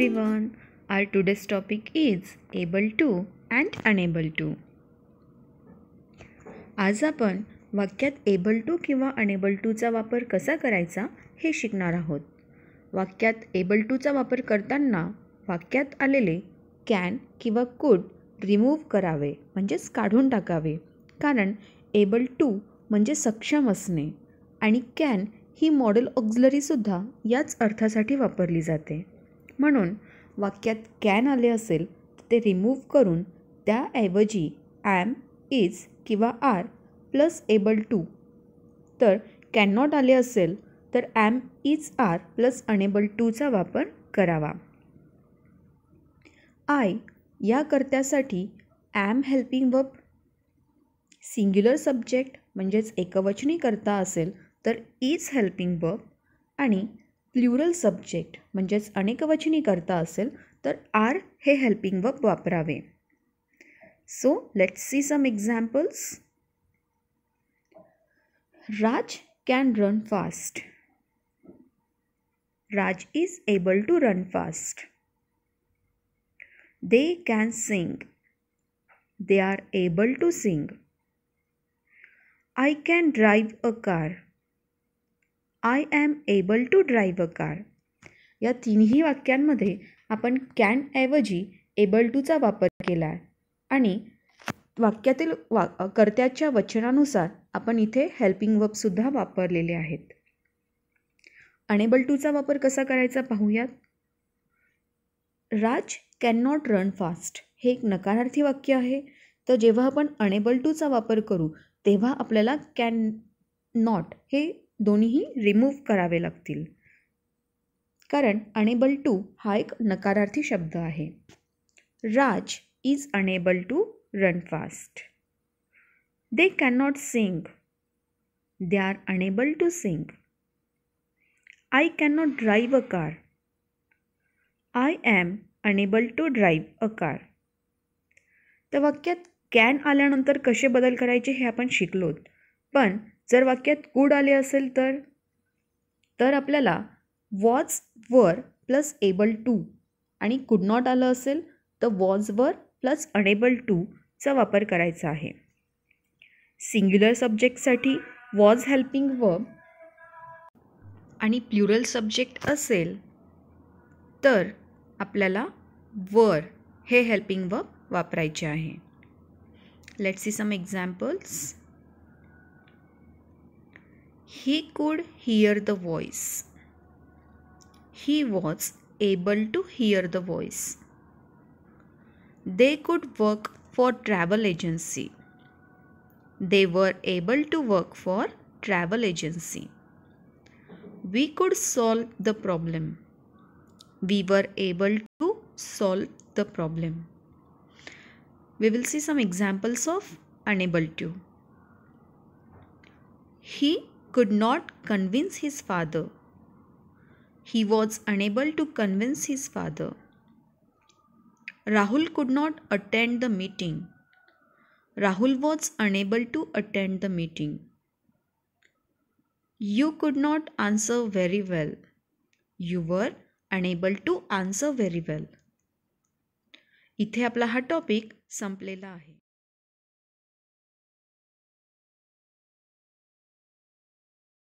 everyone. Our today's topic is able to and unable to. आज आपण वाक्यात able to किंवा अनेबल टूचा वापर कसा करायचा हे शिकणार आहोत वाक्यात एबल टूचा वापर करताना वाक्यात आलेले कॅन किंवा कुड रिमूव्ह करावे म्हणजेच काढून टाकावे कारण एबल टू म्हणजे सक्षम असणे आणि कॅन ही मॉडेल ऑक्झलरीसुद्धा याच अर्थासाठी वापरली जाते म्हणून वाक्यात कॅन आले असेल तर ते रिमूव्ह करून त्याऐवजी ॲम इज किंवा आर प्लस एबल टू तर कॅन नॉट आले असेल तर am is are plus unable टूचा वापर करावा आय या कर्त्यासाठी am helping verb singular subject म्हणजेच एकवचनी करता असेल तर इज हेल्पिंग वर्ब आणि प्ल्युरल सब्जेक्ट म्हणजेच अनेकवचनी करता असेल तर आर हे हेल्पिंग वर्ब वापरावे so let see some examples Raj can run fast Raj is able to run fast they can sing they are able to sing I can drive a car I am able to drive a car या तिन्ही वाक्यांमध्ये आपण can ऐवजी able टूचा वापर केला आहे आणि वाक्यातील वा कर्त्याच्या वचनानुसार आपण इथे हेल्पिंग वर्बसुद्धा वापरलेले आहेत अनेबल टूचा वापर कसा करायचा पाहूयात Raj can not run fast हे एक नकारार्थी वाक्य आहे तर जेव्हा आपण अनेबल टूचा वापर करू तेव्हा आपल्याला कॅन नॉट हे दोन्हीही रिमूव्ह करावे लागतील कारण अनेबल टू हा एक नकारार्थी शब्द आहे Raj is unable to run fast they can not sing they are unable to sing I can not drive a car I am unable to drive a car तर वाक्यात कॅन आल्यानंतर कसे बदल करायचे हे आपण शिकलोत पण जर वाक्यात कूड आले असेल तर तर आपल्याला was were plus able to आणि कुड नॉट आलं असेल तर वॉज वर प्लस अनेबल टूचा वापर करायचा आहे सिंग्युलर सब्जेक्टसाठी वॉज हेल्पिंग वर्ब आणि प्लुरल सब्जेक्ट असेल तर आपल्याला वर हे हेल्पिंग वर्ब वापरायचे आहे let's see some examples He could hear the voice. He was able to hear the voice. They could work for travel agency. They were able to work for travel agency. We could solve the problem. We were able to solve the problem. We will see some examples of unable to. He could not convince his father. He was unable to convince his father. Rahul could not attend the meeting. Rahul was unable to attend the meeting. You could not answer very well. You were unable to answer very well. इथे आपला हा topic संपलेला आहे